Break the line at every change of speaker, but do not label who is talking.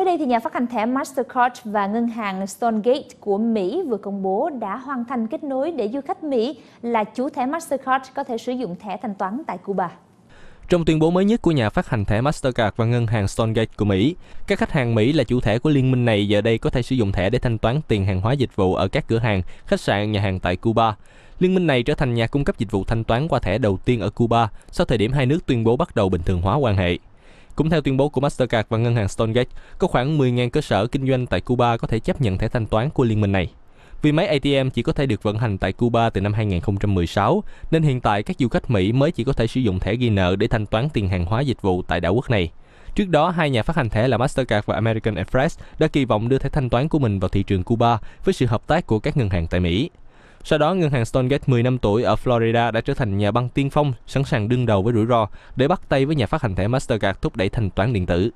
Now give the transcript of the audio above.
Mới đây, thì nhà phát hành thẻ Mastercard và ngân hàng Stonegate của Mỹ vừa công bố đã hoàn thành kết nối để du khách Mỹ là chủ thẻ Mastercard có thể sử dụng thẻ thanh toán tại Cuba.
Trong tuyên bố mới nhất của nhà phát hành thẻ Mastercard và ngân hàng Stonegate của Mỹ, các khách hàng Mỹ là chủ thẻ của liên minh này giờ đây có thể sử dụng thẻ để thanh toán tiền hàng hóa dịch vụ ở các cửa hàng, khách sạn, nhà hàng tại Cuba. Liên minh này trở thành nhà cung cấp dịch vụ thanh toán qua thẻ đầu tiên ở Cuba sau thời điểm hai nước tuyên bố bắt đầu bình thường hóa quan hệ. Cũng theo tuyên bố của Mastercard và ngân hàng Stonegate, có khoảng 10.000 cơ sở kinh doanh tại Cuba có thể chấp nhận thẻ thanh toán của liên minh này. Vì máy ATM chỉ có thể được vận hành tại Cuba từ năm 2016, nên hiện tại các du khách Mỹ mới chỉ có thể sử dụng thẻ ghi nợ để thanh toán tiền hàng hóa dịch vụ tại đảo quốc này. Trước đó, hai nhà phát hành thẻ là Mastercard và American Express đã kỳ vọng đưa thẻ thanh toán của mình vào thị trường Cuba với sự hợp tác của các ngân hàng tại Mỹ. Sau đó, ngân hàng Stonegate 10 năm tuổi ở Florida đã trở thành nhà băng tiên phong, sẵn sàng đương đầu với rủi ro để bắt tay với nhà phát hành thẻ Mastercard thúc đẩy thanh toán điện tử.